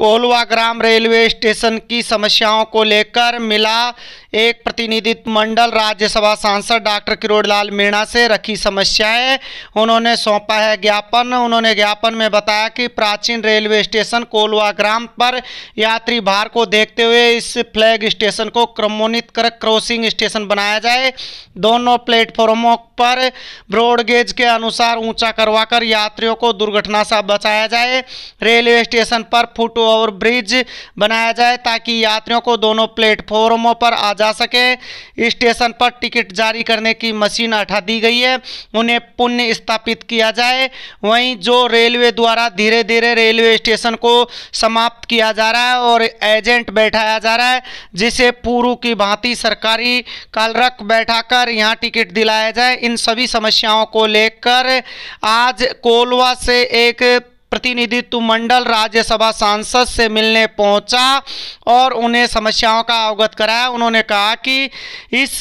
कोलवा ग्राम railway station की समस्याओं को लेकर मिला एक प्रतिनिधित्व मंडल राज्यसभा सांसद डॉक्टर किरोड़ लाल मीणा से रखी समस्याएं उन्होंने सौंपा है ज्ञापन उन्होंने ज्ञापन में बताया कि प्राचीन रेलवे स्टेशन कोलवा ग्राम पर यात्री भार को देखते हुए इस फ्लैग स्टेशन को क्रमोन्नित कर क्रॉसिंग स्टेशन बनाया जाए दोनों प्लेटफॉर्मों पर ब्रॉडगेज के अनुसार ऊंचा करवाकर यात्रियों को दुर्घटना से बचाया जाए रेलवे स्टेशन पर फुट ओवर ब्रिज बनाया जाए ताकि यात्रियों को दोनों प्लेटफॉर्मों पर आ जा सके स्टेशन पर टिकट जारी करने की मशीन हटा दी गई है उन्हें पुण्य स्थापित किया जाए वहीं जो रेलवे द्वारा धीरे धीरे रेलवे स्टेशन को समाप्त किया जा रहा है और एजेंट बैठाया जा रहा है जिसे पूर्व की भांति सरकारी कालरक कर यहाँ टिकट दिलाया जाए इन सभी समस्याओं को लेकर आज कोलवा से एक प्रतिनिधित्व मंडल राज्यसभा सांसद से मिलने पहुंचा और उन्हें समस्याओं का अवगत कराया उन्होंने कहा कि इस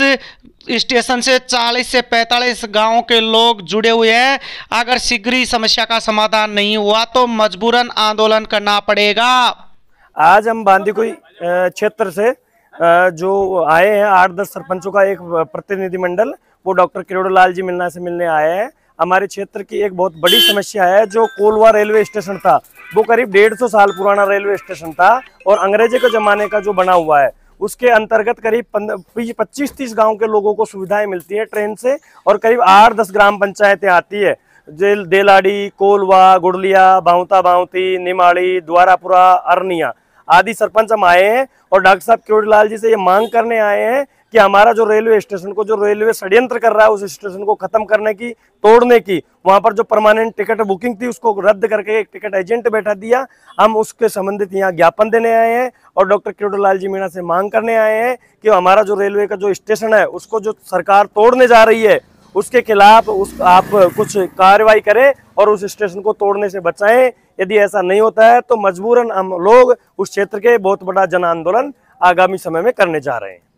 स्टेशन से 40 से 45 गांव के लोग जुड़े हुए हैं अगर शीघ्र ही समस्या का समाधान नहीं हुआ तो मजबूरन आंदोलन करना पड़ेगा आज हम बांदीकुई क्षेत्र से जो आए हैं आठ दस सरपंचों का एक प्रतिनिधिमंडल वो डॉक्टर किरोड़ लाल जी मिलना से मिलने आए हैं हमारे क्षेत्र की एक बहुत बड़ी समस्या है जो कोलवा रेलवे स्टेशन था वो करीब डेढ़ सौ साल पुराना रेलवे स्टेशन था और अंग्रेजी के ज़माने का जो बना हुआ है उसके अंतर्गत करीब पच्चीस तीस गांव के लोगों को सुविधाएं मिलती है ट्रेन से और करीब आठ दस ग्राम पंचायतें आती है जेल देलाड़ी कोलवा गुड़लिया बाउता बाउती निमाड़ी द्वारापुरा अरनिया आदि सरपंच हम आए हैं और डॉक्टर साहब केवड़ीलाल जी से ये मांग करने आए हैं कि हमारा जो रेलवे स्टेशन को जो रेलवे षड्यंत्र कर रहा है उस स्टेशन को खत्म करने की तोड़ने की वहां पर जो परमानेंट टिकट बुकिंग थी उसको रद्द करके एक टिकट एजेंट बैठा दिया हम उसके संबंधित यहाँ ज्ञापन देने आए हैं और डॉक्टर किरोडलाल जी मीणा से मांग करने आए हैं कि हमारा जो रेलवे का जो स्टेशन है उसको जो सरकार तोड़ने जा रही है उसके खिलाफ उस आप कुछ कार्रवाई करें और उस स्टेशन को तोड़ने से बचाएं यदि ऐसा नहीं होता है तो मजबूरन हम लोग उस क्षेत्र के बहुत बड़ा जन आंदोलन आगामी समय में करने जा रहे हैं